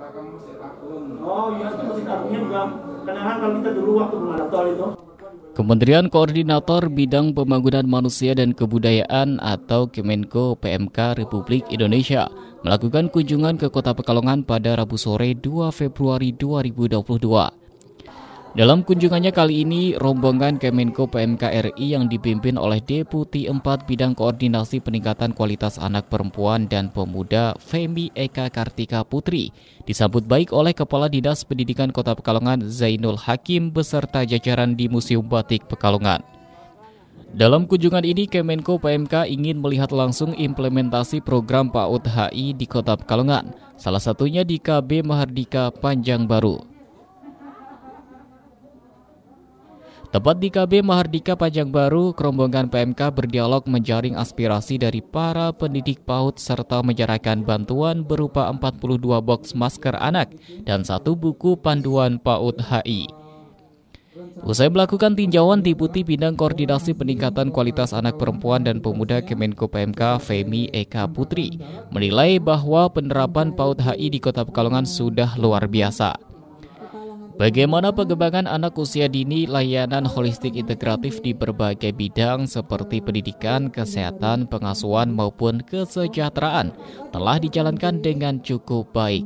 belakang masjid agung oh iya itu masjid agungnya kenangan kalau kita dulu waktu belum ada tol itu Kementerian Koordinator Bidang Pembangunan Manusia dan Kebudayaan atau Kemenko PMK Republik Indonesia melakukan kunjungan ke Kota Pekalongan pada Rabu sore 2 Februari 2022. Dalam kunjungannya kali ini, rombongan Kemenko PMK RI yang dipimpin oleh Deputi 4 Bidang Koordinasi Peningkatan Kualitas Anak Perempuan dan Pemuda Femi Eka Kartika Putri disambut baik oleh Kepala Dinas Pendidikan Kota Pekalongan Zainul Hakim beserta jajaran di Museum Batik Pekalongan. Dalam kunjungan ini, Kemenko PMK ingin melihat langsung implementasi program PAUD HI di Kota Pekalongan, salah satunya di KB Mahardika Panjang Baru. Tepat di KB Mahardika Pajang Baru, kerombongan PMK berdialog menjaring aspirasi dari para pendidik PAUD serta menyerahkan bantuan berupa 42 box masker anak dan satu buku panduan PAUD HI. Usai melakukan tinjauan di Putih Bidang Koordinasi Peningkatan Kualitas Anak Perempuan dan Pemuda Kemenko PMK Femi Eka Putri menilai bahwa penerapan PAUD HI di Kota Pekalongan sudah luar biasa. Bagaimana pengembangan anak usia dini layanan holistik integratif di berbagai bidang seperti pendidikan, kesehatan, pengasuhan maupun kesejahteraan telah dijalankan dengan cukup baik.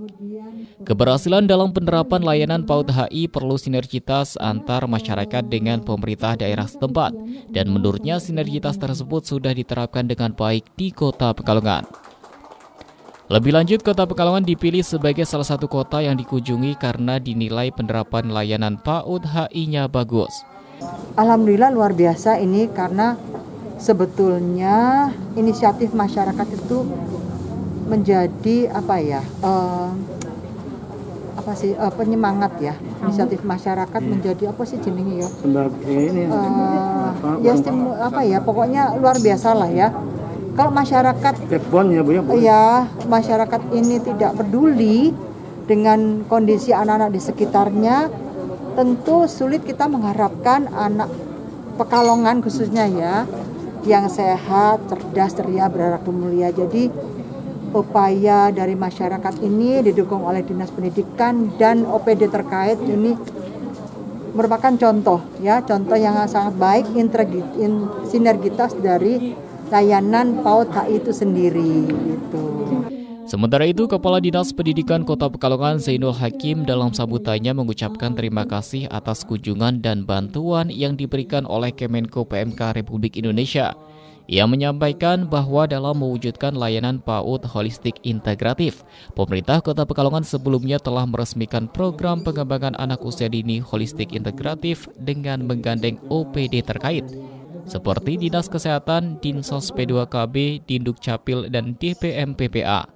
Keberhasilan dalam penerapan layanan PAUD HI perlu sinergitas antar masyarakat dengan pemerintah daerah setempat dan menurutnya sinergitas tersebut sudah diterapkan dengan baik di Kota Pekalongan. Lebih lanjut, kota Pekalongan dipilih sebagai salah satu kota yang dikunjungi karena dinilai penerapan layanan PAUD HI-nya bagus. Alhamdulillah luar biasa ini karena sebetulnya inisiatif masyarakat itu menjadi apa ya uh, apa sih uh, penyemangat ya inisiatif masyarakat iya. menjadi apa sih jenenge ya? Sebagai ini uh, ya stimu, apa ya pokoknya luar biasa lah ya kalau masyarakat ya, Bu, ya, Bu. ya iya, masyarakat ini tidak peduli dengan kondisi anak-anak di sekitarnya, tentu sulit kita mengharapkan anak Pekalongan khususnya ya yang sehat, cerdas, ceria, berharap mulia. Jadi upaya dari masyarakat ini didukung oleh Dinas Pendidikan dan OPD terkait ini merupakan contoh ya, contoh yang sangat baik sinergitas dari layanan PAUD itu sendiri gitu. Sementara itu, Kepala Dinas Pendidikan Kota Pekalongan Zainul Hakim dalam sambutannya mengucapkan terima kasih atas kunjungan dan bantuan yang diberikan oleh Kemenko PMK Republik Indonesia. Ia menyampaikan bahwa dalam mewujudkan layanan PAUD holistik integratif, pemerintah Kota Pekalongan sebelumnya telah meresmikan program pengembangan anak usia dini holistik integratif dengan menggandeng OPD terkait seperti Dinas Kesehatan, Dinsos P2KB, Dinduk Capil, dan DPM PPA.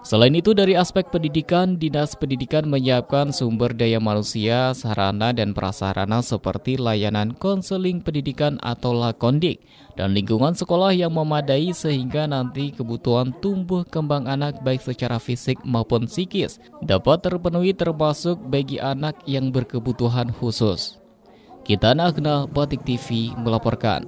Selain itu dari aspek pendidikan, Dinas Pendidikan menyiapkan sumber daya manusia, sarana dan prasarana seperti layanan konseling pendidikan atau lakondik dan lingkungan sekolah yang memadai sehingga nanti kebutuhan tumbuh kembang anak baik secara fisik maupun psikis dapat terpenuhi termasuk bagi anak yang berkebutuhan khusus. Kitan Agna Batik TV melaporkan.